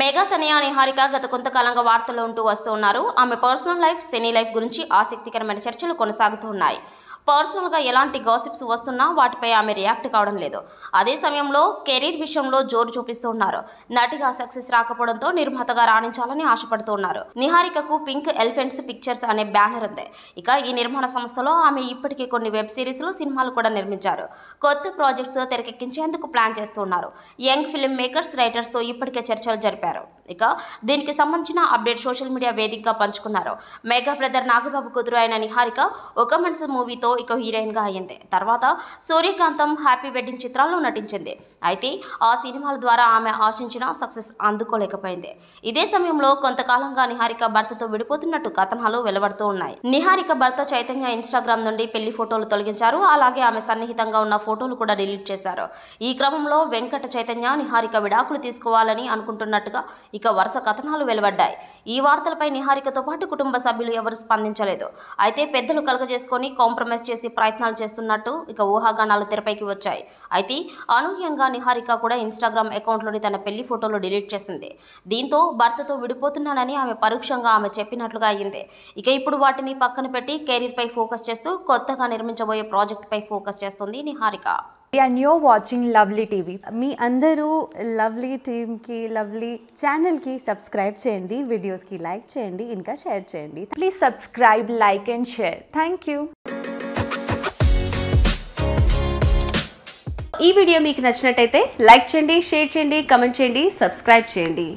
mega తనయా నిహారిక గత కొంతకాలంగా వార్తల్లో ఉంటూ వస్తూ ఉన్నారు ఆమె పర్సనల్ లైఫ్ సినీ లైఫ్ గురించి ఆసక్తికరమైన చర్చలు కొనసాగుతూ ఉన్నాయి పర్సనల్గా ఎలాంటి గాసిప్స్ వస్తున్నా వాటిపై ఆమె రియాక్ట్ కావడం లేదు అదే సమయంలో కెరీర్ విషయంలో జోరు చూపిస్తూ ఉన్నారు నటిగా సక్సెస్ రాకపోవడంతో నిర్మాతగా రాణించాలని ఆశపడుతున్నారు నిహారికకు పింక్ ఎలిఫెంట్స్ పిక్చర్స్ అనే బ్యానర్ ఉంది ఇక ఈ నిర్మాణ సంస్థలో ఆమె ఇప్పటికే కొన్ని వెబ్ సిరీస్లు సినిమాలు కూడా నిర్మించారు కొత్త ప్రాజెక్ట్స్ తెరకెక్కించేందుకు ప్లాన్ చేస్తున్నారు యంగ్ ఫిల్మ్ మేకర్స్ రైటర్స్తో ఇప్పటికే చర్చలు జరిపారు ఇక దీనికి సంబంధించిన అప్డేట్ సోషల్ మీడియా వేదికగా పంచుకున్నారు మెగా బ్రదర్ నాగబాబు కూతురు అయిన నిహారిక ఒక మనసు మూవీతో ఇక హీరోయిన్గా అయ్యింది తర్వాత సూర్యకాంతం హ్యాపీ వెడ్డింగ్ చిత్రాల్లో నటించింది అయితే ఆ సినిమాల ద్వారా ఆమె ఆశించిన సక్సెస్ అందుకోలేకపోయింది ఇదే సమయంలో కొంతకాలంగా నిహారిక భర్తతో విడిపోతున్నట్టు కథనాలు వెలువడుతూ ఉన్నాయి నిహారిక భర్త చైతన్య ఇన్స్టాగ్రామ్ నుండి పెళ్లి ఫోటోలు తొలగించారు అలాగే ఆమె సన్నిహితంగా ఉన్న ఫోటోలు కూడా డిలీట్ చేశారు ఈ క్రమంలో వెంకట చైతన్య నిహారిక విడాకులు తీసుకోవాలని అనుకుంటున్నట్టుగా ఇక వరుస కథనాలు వెలువడ్డాయి ఈ వార్తలపై నిహారికతో పాటు కుటుంబ సభ్యులు ఎవరు స్పందించలేదు అయితే పెద్దలు కలగజేసుకొని కాంప్రమైజ్ చేసి ప్రయత్నాలు చేస్తున్నట్టు ఇక ఊహాగానాలు తెరపైకి వచ్చాయి అయితే అనూహ్యంగా నిహారిక కూడా ఇన్స్టాగ్రామ్ అకౌంట్లోని తన పెళ్లి ఫోటోలు డిలీట్ చేసింది దీంతో భర్తతో విడిపోతున్నానని ఆమె పరోక్షంగా ఆమె చెప్పినట్లుగా అయ్యింది ఇక ఇప్పుడు వాటిని పక్కన పెట్టి కెరీర్పై ఫోకస్ చేస్తూ కొత్తగా నిర్మించబోయే ప్రాజెక్టుపై ఫోకస్ చేస్తుంది Niharika and your watching lovely TV మీ అందరూ లవ్లీ టీమ్కి లవ్లీ ఛానల్కి సబ్స్క్రైబ్ చేయండి వీడియోస్కి లైక్ చేయండి ఇంకా షేర్ చేయండి please subscribe like and share thank you ఈ వీడియో మీకు నచ్చినట్టయితే లైక్ చేయండి షేర్ చేయండి కమెంట్ చేయండి సబ్స్క్రైబ్ చేయండి